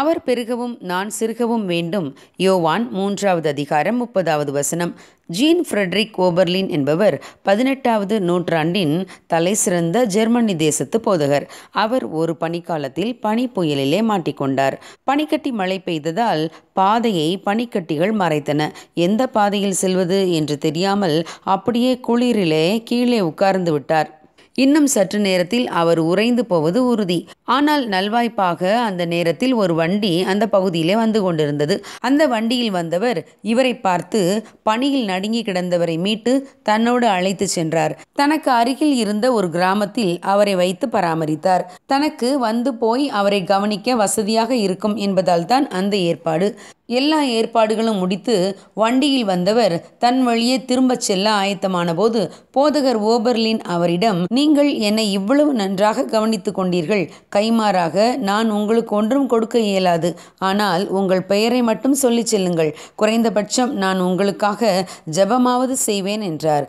அவர் பெருகவும் நான் சிறுகவும் வேண்டும் யோவான் மூன்றாவது அதிகாரம் முப்பதாவது வசனம் ஜீன் ஃப்ரெட்ரிக் ஓபர்லின் என்பவர் பதினெட்டாவது நூற்றாண்டின் தலை சிறந்த ஜெர்மனி தேசத்து போதகர் அவர் ஒரு பனிக்காலத்தில் பனி புயலிலே மாட்டிக்கொண்டார் பனிக்கட்டி மழை பெய்ததால் பாதையை பனிக்கட்டிகள் மறைத்தன எந்த பாதையில் செல்வது என்று தெரியாமல் அப்படியே குளிரிலே கீழே உட்கார்ந்து விட்டார் இன்னும் சற்று நேரத்தில் அவர் உறைந்து போவது உறுதி ஆனால் நல்வாய்ப்பாக அந்த நேரத்தில் ஒரு வண்டி அந்த பகுதியிலே வந்து கொண்டிருந்தது அந்த வண்டியில் வந்தவர் இவரை பார்த்து பணியில் நடுங்கி கிடந்தவரை மீட்டு தன்னோடு அழைத்து சென்றார் தனக்கு அருகில் இருந்த ஒரு கிராமத்தில் அவரை வைத்து பராமரித்தார் தனக்கு வந்து போய் அவரை கவனிக்க வசதியாக இருக்கும் என்பதால் தான் அந்த ஏற்பாடு எல்லா ஏற்பாடுகளும் முடித்து வண்டியில் வந்தவர் தன் வழியே திரும்பச் செல்ல ஆயத்தமான போது போதகர் ஓபர்லின் அவரிடம் நீங்கள் என்னை இவ்வளவு நன்றாக கவனித்துக் கொண்டீர்கள் கைமாறாக நான் உங்களுக்கு ஒன்றும் கொடுக்க இயலாது ஆனால் உங்கள் பெயரை மட்டும் சொல்லிச் செல்லுங்கள் குறைந்தபட்சம் நான் உங்களுக்காக ஜபமாவது செய்வேன் என்றார்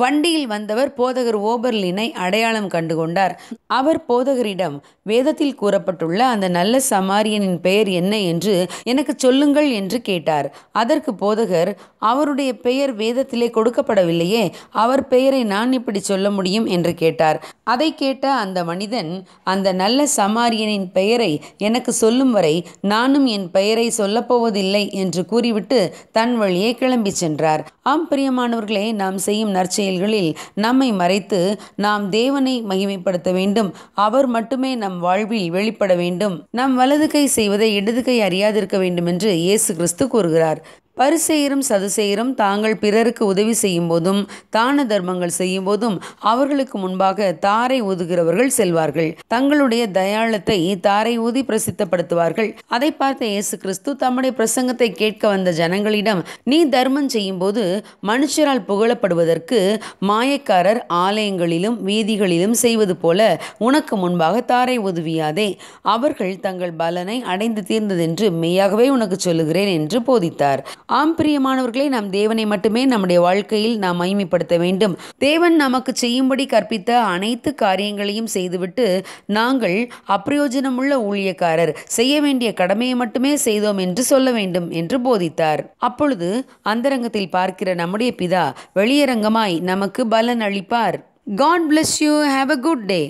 வண்டியில் வந்தவர் போதகர் ஓபர்லினை அடையாளம் கண்டுகொண்டார் அவர் போதகரிடம் வேதத்தில் கூறப்பட்டுள்ள அந்த நல்ல சமாரியனின் பெயர் என்ன என்று எனக்கு சொல்லுங்கள் என்று கேட்டார் அதற்கு போதகர் அவருடைய பெயர் வேதத்திலே கொடுக்கப்படவில்லையே அவர் பெயரை நான் இப்படி சொல்ல முடியும் என்று கேட்டார் அதை கேட்ட அந்த மனிதன் அந்த நல்ல சமாரியனின் பெயரை எனக்கு சொல்லும் வரை நானும் என் பெயரை சொல்லப்போவதில்லை என்று கூறிவிட்டு தன் வழியே கிளம்பி சென்றார் ஆம் பிரியமானவர்களே நாம் செய்யும் நற்ச செயல்களில் நம்மை மறைத்து நாம் தேவனை மகிமைப்படுத்த வேண்டும் அவர் மட்டுமே நம் வாழ்வில் வெளிப்பட வேண்டும் நம் வலது கை செய்வதை இடது கை அறியாதிருக்க வேண்டும் என்று இயேசு கிறிஸ்து கூறுகிறார் பரிசெயரும் சதுசெயரும் தாங்கள் பிறருக்கு உதவி செய்யும் போதும் தான தர்மங்கள் செய்யும் போதும் அவர்களுக்கு முன்பாக தாரை ஊதுகிறவர்கள் செல்வார்கள் தங்களுடைய தயாளத்தை தாரை ஊதி பிரசித்தப்படுத்துவார்கள் அதை பார்த்த இயேசு கிறிஸ்து தம்முடைய பிரசங்கத்தை கேட்க வந்த ஜனங்களிடம் நீ தர்மம் செய்யும் போது மனுஷரால் புகழப்படுவதற்கு மாயக்காரர் ஆலயங்களிலும் வீதிகளிலும் செய்வது போல உனக்கு முன்பாக தாரை உதவியாதே அவர்கள் தங்கள் பலனை அடைந்து தீர்ந்ததென்று மெய்யாகவே உனக்கு சொல்லுகிறேன் என்று போதித்தார் ஆம் பிரியமானவர்களே நாம் தேவனை மட்டுமே நம்முடைய வாழ்க்கையில் நாம் மகிமைப்படுத்த வேண்டும் தேவன் நமக்கு செய்யும்படி கற்பித்த அனைத்து காரியங்களையும் செய்துவிட்டு நாங்கள் அப்பிரயோஜனமுள்ள ஊழியக்காரர் செய்ய வேண்டிய கடமையை மட்டுமே செய்தோம் என்று சொல்ல வேண்டும் என்று போதித்தார் அப்பொழுது அந்தரங்கத்தில் பார்க்கிற நம்முடைய பிதா வெளியரங்கமாய் நமக்கு பலன் அளிப்பார் God bless you have a good day